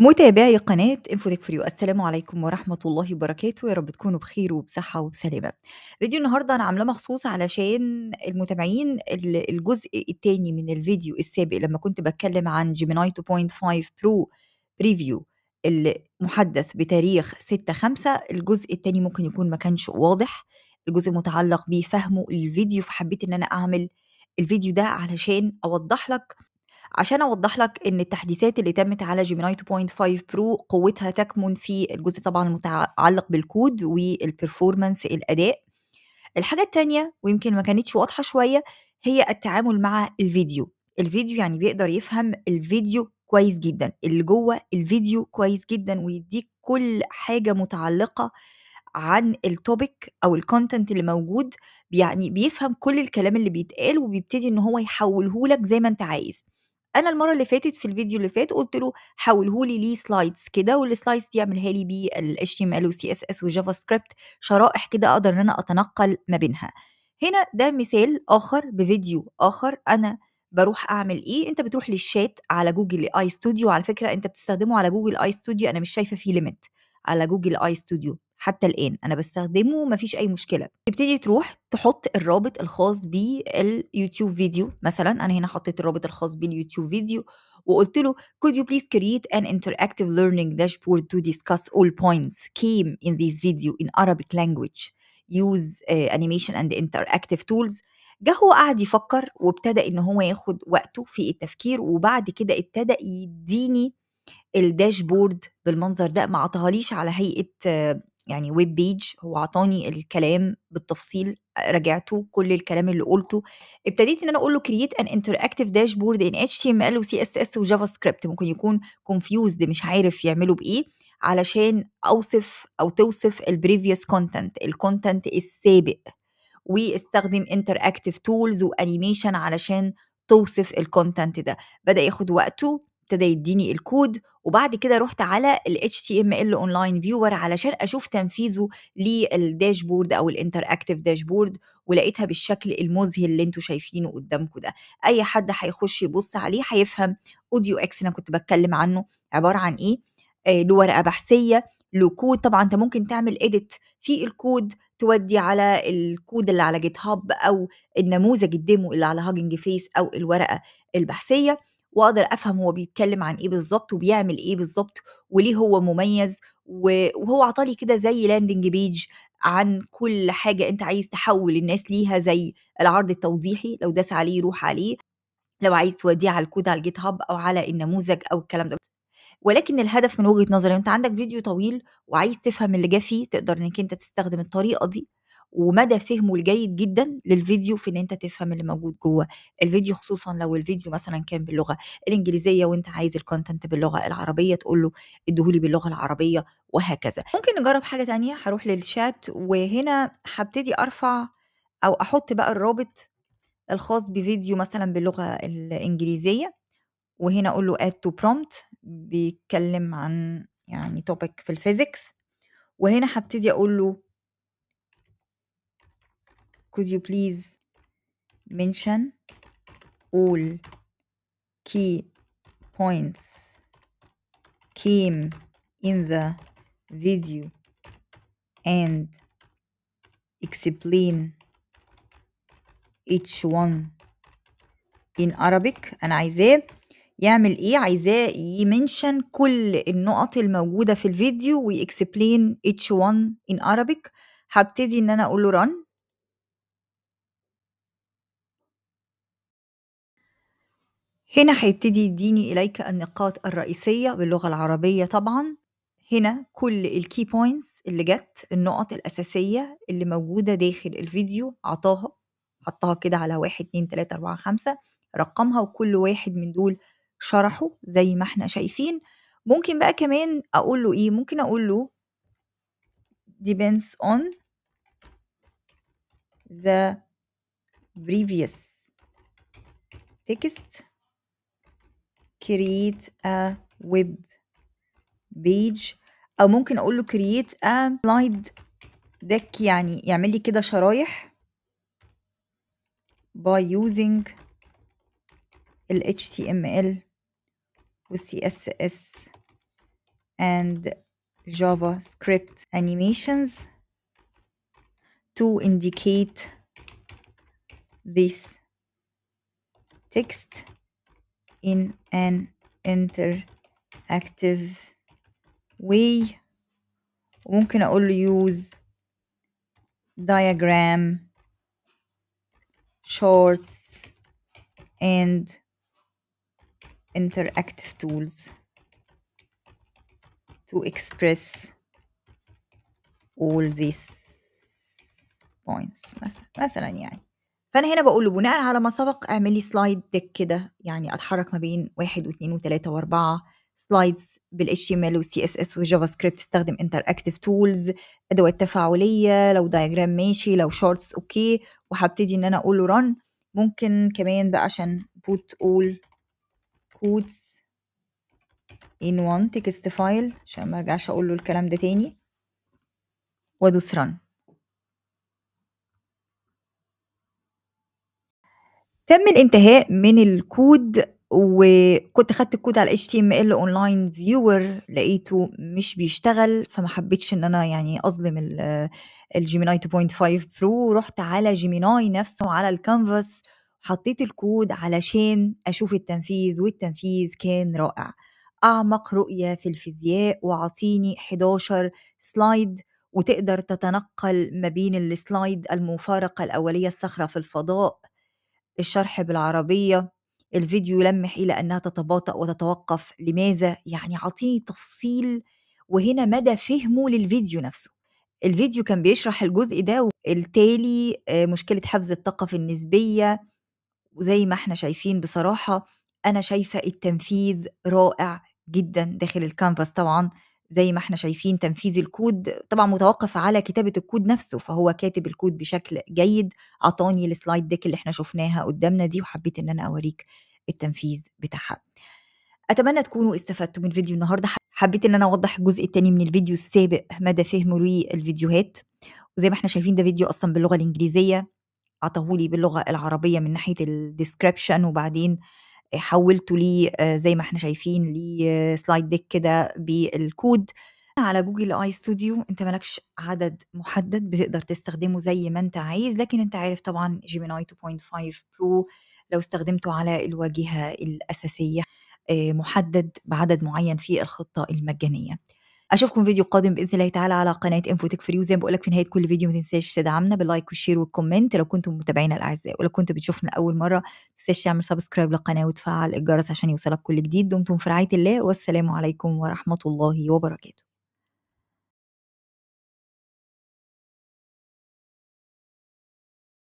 متابعي قناة انفوتك فريو السلام عليكم ورحمة الله وبركاته يا رب تكونوا بخير وبصحة وبسلامة فيديو النهاردة أنا عاملاه مخصوص علشان المتابعين الجزء الثاني من الفيديو السابق لما كنت بتكلم عن جيميناي 2.5 برو بريفيو المحدث بتاريخ 6 5 الجزء الثاني ممكن يكون ما كانش واضح الجزء متعلق بفهمه الفيديو فحبيت ان انا اعمل الفيديو ده علشان اوضح لك عشان اوضح لك ان التحديثات اللي تمت على جيميناي 2.5 برو قوتها تكمن في الجزء طبعا المتعلق بالكود والبرفورمانس الاداء الحاجه الثانيه ويمكن ما كانتش واضحه شويه هي التعامل مع الفيديو الفيديو يعني بيقدر يفهم الفيديو كويس جدا اللي جوه الفيديو كويس جدا ويديك كل حاجه متعلقه عن التوبيك او الكونتنت اللي موجود يعني بيفهم كل الكلام اللي بيتقال وبيبتدي ان هو يحوله لك زي ما انت عايز انا المره اللي فاتت في الفيديو اللي فات قلت له حوله لي لي سلايدز كده والسلايدز دي اعملها لي بالاتش تي ام ال والسي اس اس وجافا سكريبت شرائح كده اقدر ان انا اتنقل ما بينها هنا ده مثال اخر بفيديو اخر انا بروح اعمل ايه انت بتروح للشات على جوجل اي ستوديو على فكره انت بتستخدمه على جوجل اي ستوديو انا مش شايفه فيه ليميت على جوجل اي ستوديو حتى الآن أنا بستخدمه ما فيش أي مشكلة تبتدي تروح تحط الرابط الخاص باليوتيوب فيديو مثلا أنا هنا حطيت الرابط الخاص باليوتيوب فيديو وقلت له could you please create an interactive learning dashboard to discuss all points came in this video in Arabic language use uh, animation and interactive tools جه هو قعد يفكر وابتدى ان هو ياخد وقته في التفكير وبعد كده ابتدى يديني الداشبورد بالمنظر ده ما عطاهاليش على هيئه آه، يعني ويب بيج هو عطاني الكلام بالتفصيل راجعته كل الكلام اللي قلته ابتديت ان انا اقول له كرييت ان انتراكتيف داشبورد ان اتش تي ام ال وسي اس اس وجافا سكريبت ممكن يكون كونفيوزد مش عارف يعمله بايه علشان اوصف او توصف البريفيوس كونتنت الكونتنت السابق واستخدم انتراكتيف تولز وانيميشن علشان توصف الكونتنت ده بدا ياخد وقته ابتدى يديني الكود وبعد كده رحت على ال HTML Online فيور علشان اشوف تنفيذه للداشبورد او الانتر اكتف داشبورد ولقيتها بالشكل المذهل اللي انتوا شايفينه قدامكم ده اي حد هيخش يبص عليه هيفهم اوديو اكس انا كنت بتكلم عنه عباره عن ايه له ورقه بحثيه له كود طبعا انت ممكن تعمل اديت في الكود تودي على الكود اللي على جيت هاب او النموذج الديمو اللي على هاجنج فيس او الورقه البحثيه واقدر افهم هو بيتكلم عن ايه بالظبط وبيعمل ايه بالظبط وليه هو مميز وهو عطالي كده زي لاندنج بيج عن كل حاجه انت عايز تحول الناس ليها زي العرض التوضيحي لو داس عليه يروح عليه لو عايز توديه على الكود على الجيت هاب او على النموذج او الكلام ده ولكن الهدف من وجهه نظري انت عندك فيديو طويل وعايز تفهم اللي جه فيه تقدر انك انت تستخدم الطريقه دي ومدى فهمه الجيد جدا للفيديو في ان انت تفهم اللي موجود جوه الفيديو خصوصا لو الفيديو مثلا كان باللغه الانجليزيه وانت عايز الكونتنت باللغه العربيه تقول له اديهولي باللغه العربيه وهكذا ممكن نجرب حاجه تانية هروح للشات وهنا هبتدي ارفع او احط بقى الرابط الخاص بفيديو مثلا باللغه الانجليزيه وهنا اقول له اد تو برومبت بيتكلم عن يعني توبيك في الفيزيكس وهنا هبتدي اقول له could you please mention all key points came in the video and explain each one in Arabic أنا عايزاه يعمل إيه عايزاه يمنشن كل النقط الموجودة في الفيديو ويكسبلين each one in Arabic هبتدي إن أنا أقول له run هنا هيبتدي يديني إليك النقاط الرئيسية باللغة العربية طبعا هنا كل الكي بوينتس اللي جت النقط الأساسية اللي موجودة داخل الفيديو عطاها حطها كده على واحد اتنين تلاتة أربعة خمسة رقمها وكل واحد من دول شرحه زي ما احنا شايفين ممكن بقى كمان أقول له إيه ممكن أقول له depends on the previous text create a web page او ممكن اقول له create a slide deck يعني يعمل لي كده شرايح by using ال HTML و CSS and JavaScript animations to indicate this text in an interactive way وممكن أقول له use diagram shorts and interactive tools to express all these points مثلا يعني فانا هنا بقول له بناء على ما سبق اعمل لي سلايد ديك كده يعني اتحرك ما بين واحد واثنين وثلاثه واربعه سلايدز بالاتش ام ال والسي اس اس والجافا سكريبت استخدم انتر اكتف تولز ادوات تفاعليه لو دايجرام ماشي لو شورتس اوكي وهبتدي ان انا اقول له رن ممكن كمان بقى عشان بوت اول كودز ان وان تكست فايل عشان ما ارجعش اقول له الكلام ده تاني وادوس رن تم الانتهاء من الكود وكنت خدت الكود على HTML اونلاين فيور لقيته مش بيشتغل فما حبيتش ان انا يعني اظلم الجيميناي 2.5 برو رحت على جيميناي نفسه على الكانفاس حطيت الكود علشان اشوف التنفيذ والتنفيذ كان رائع اعمق رؤيه في الفيزياء واعطيني 11 سلايد وتقدر تتنقل ما بين السلايد المفارقه الاوليه الصخره في الفضاء الشرح بالعربية الفيديو يلمح إلى إيه أنها تتباطأ وتتوقف لماذا؟ يعني عطيني تفصيل وهنا مدى فهمه للفيديو نفسه الفيديو كان بيشرح الجزء ده والتالي آه، مشكلة حفظ الطاقة في النسبية وزي ما احنا شايفين بصراحة أنا شايفة التنفيذ رائع جدا داخل الكانفاس طبعا زي ما احنا شايفين تنفيذ الكود طبعا متوقف على كتابه الكود نفسه فهو كاتب الكود بشكل جيد اعطاني السلايد ديك اللي احنا شفناها قدامنا دي وحبيت ان انا اوريك التنفيذ بتاعها اتمنى تكونوا استفدتوا من فيديو النهارده حبيت ان انا اوضح الجزء الثاني من الفيديو السابق مدى فهمه للفيديوهات وزي ما احنا شايفين ده فيديو اصلا باللغه الانجليزيه عطاهولي باللغه العربيه من ناحيه الديسكريبشن وبعدين حولته ليه آه، زي ما احنا شايفين ليه سلايد آه، ديك كده بالكود على جوجل اي ستوديو انت مالكش عدد محدد بتقدر تستخدمه زي ما انت عايز لكن انت عارف طبعا جيميناي 2.5 برو لو استخدمته على الواجهه الاساسيه آه، محدد بعدد معين في الخطه المجانيه اشوفكم فيديو قادم باذن الله تعالى على قناه انفو تك فري وزي ما بقول لك في نهايه كل فيديو ما تنساش تدعمنا باللايك والشير والكومنت لو كنتم متابعينا الاعزاء ولو كنت بتشوفنا اول مره ما تنساش تعمل سبسكرايب للقناه وتفعل الجرس عشان يوصلك كل جديد دمتم في رعايه الله والسلام عليكم ورحمه الله وبركاته